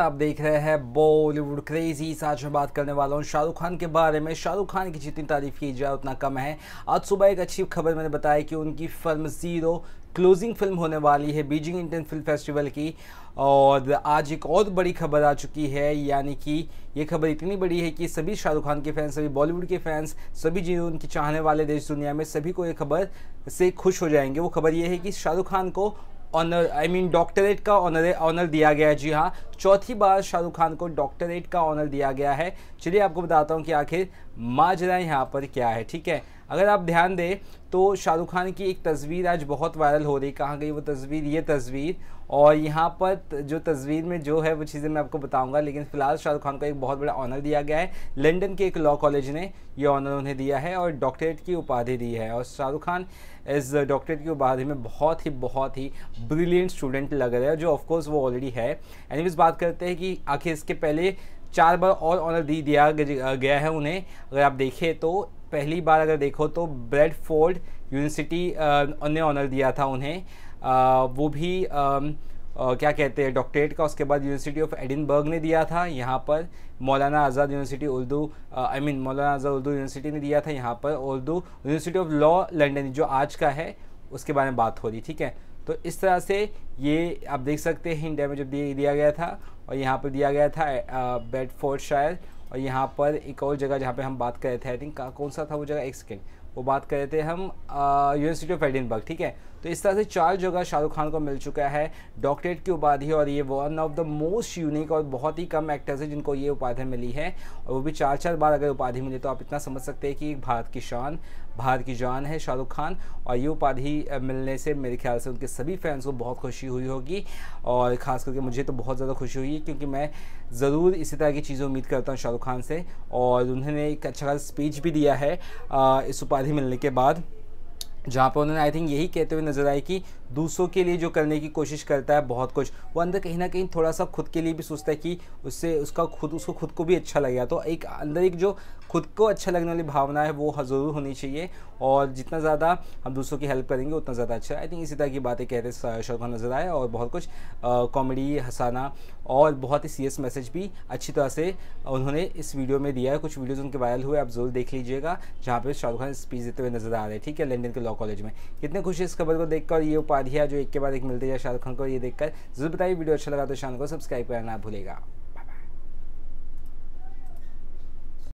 आप देख रहे हैं बॉलीवुड क्रेजीज आज मैं बात करने वाला हूँ शाहरुख खान के बारे में शाहरुख खान की जितनी तारीफ की जाए उतना कम है आज सुबह एक अच्छी खबर मैंने बताया कि उनकी फिल्म जीरो क्लोजिंग फिल्म होने वाली है बीजिंग इंडियन फिल्म फेस्टिवल की और आज एक और बड़ी खबर आ चुकी है यानी कि ये खबर इतनी बड़ी है कि सभी शाहरुख खान के फैंस सभी बॉलीवुड के फैंस सभी जिन्हें उनके चाहने वाले देश दुनिया में सभी को ये खबर से खुश हो जाएंगे वो खबर ये है कि शाहरुख खान को ऑनर आई मीन डॉक्टरेट का ऑनर ऑनर दिया गया है जी हाँ चौथी बार शाहरुख खान को डॉक्टरेट का ऑनर दिया गया है चलिए आपको बताता हूँ कि आखिर माजरा यहाँ पर क्या है ठीक है अगर आप ध्यान दें तो शाहरुख खान की एक तस्वीर आज बहुत वायरल हो रही कहाँ गई वो तस्वीर ये तस्वीर और यहाँ पर जो तस्वीर में जो है वो चीज़ें मैं आपको बताऊंगा लेकिन फ़िलहाल शाहरुख खान को एक बहुत बड़ा ऑनर दिया गया है लंदन के एक लॉ कॉलेज ने ये ऑनर उन्हें दिया है और डॉक्टरेट की उपाधि दी है और शाहरुख खान इस डॉक्टरेट की उपाधि में बहुत ही बहुत ही ब्रिलियंट स्टूडेंट लग रहे हैं जो ऑफकोर्स वो ऑलरेडी है एनी बात करते हैं कि आखिर इसके पहले चार बार और ऑनर दी दिया गया है उन्हें अगर आप देखें तो पहली बार अगर देखो तो फोर्ड यूनिवर्सिटी ने ऑनर दिया था उन्हें आ, वो भी आ, आ, क्या कहते हैं डॉक्टरेट का उसके बाद यूनिवर्सिटी ऑफ एडिनबर्ग ने दिया था यहाँ पर Maulana Azad university Urdu I mean Maulana Azad Urdu university ने दिया था यहाँ पर Urdu university of law London जो आज का है उसके बारे में बात हो रही ठीक है तो इस तरह से ये आप देख सकते हैं इंडिया में जब दिया गया था और यहाँ पर दिया गया था बेडफोर्ड शायर और यहाँ पर एक और जगह जहाँ पे हम बात कर रहे थे आई थिंक कौन सा था वो जगह एक सेकेंड वो बात कर रहे थे हम यूनिवर्सिटी ऑफ एडिनबर्ग ठीक है तो इस तरह से चार जगह शाहरुख खान को मिल चुका है डॉक्टरेट की उपाधि और ये one of the most unique और बहुत ही कम एक्टर्स है जिनको ये उपाधि मिली है और वो भी चार चार बार अगर उपाधि मिली तो आप इतना समझ सकते हैं कि भारत की शान भारत की जान है शाहरुख खान और ये उपाधि मिलने से मेरे ख्याल से उनके सभी फैंस को बहुत खुशी हुई होगी और ख़ास करके मुझे तो बहुत ज़्यादा खुशी हुई क्योंकि मैं ज़रूर इसी तरह की चीज़ें उम्मीद करता हूँ शाहरुख खान से और उन्होंने एक अच्छा खास स्पीच भी दिया है इस उपाधि मिलने के बाद जहाँ पर उन्होंने आई थिंक यही कहते हुए नजर आए कि दूसरों के लिए जो करने की कोशिश करता है बहुत कुछ वो अंदर कहीं ना कहीं थोड़ा सा खुद के लिए भी सोचता है कि उससे उसका खुद उसको खुद को भी अच्छा लगेगा तो एक अंदर एक जो खुद को अच्छा लगने वाली भावना है वो ज़रूर होनी चाहिए और जितना ज़्यादा हम दूसरों की हेल्प करेंगे उतना ज़्यादा अच्छा आई थिंक इसी तरह की बातें कहते शाहरुख खान नज़र आए और बहुत कुछ कॉमेडी हंसाना और बहुत ही सीरियस मैसेज भी अच्छी तरह से उन्होंने इस वीडियो में दिया है कुछ वीडियोज़ उनके वायरल हुए आप ज़रूर देख लीजिएगा जहाँ पर शाहरुख खान स्पीच देते हुए नज़र आ रहे हैं ठीक है लंडन के लॉक लाओ कॉलेज में कितने खुश है इस खबर को देखकर और ये उपाधियाँ जो एक के बाद एक मिलती है शाहरुख खान को ये देखकर जरूर बताइए वीडियो अच्छा लगा तो शान को सब्सक्राइब करना भूलेगा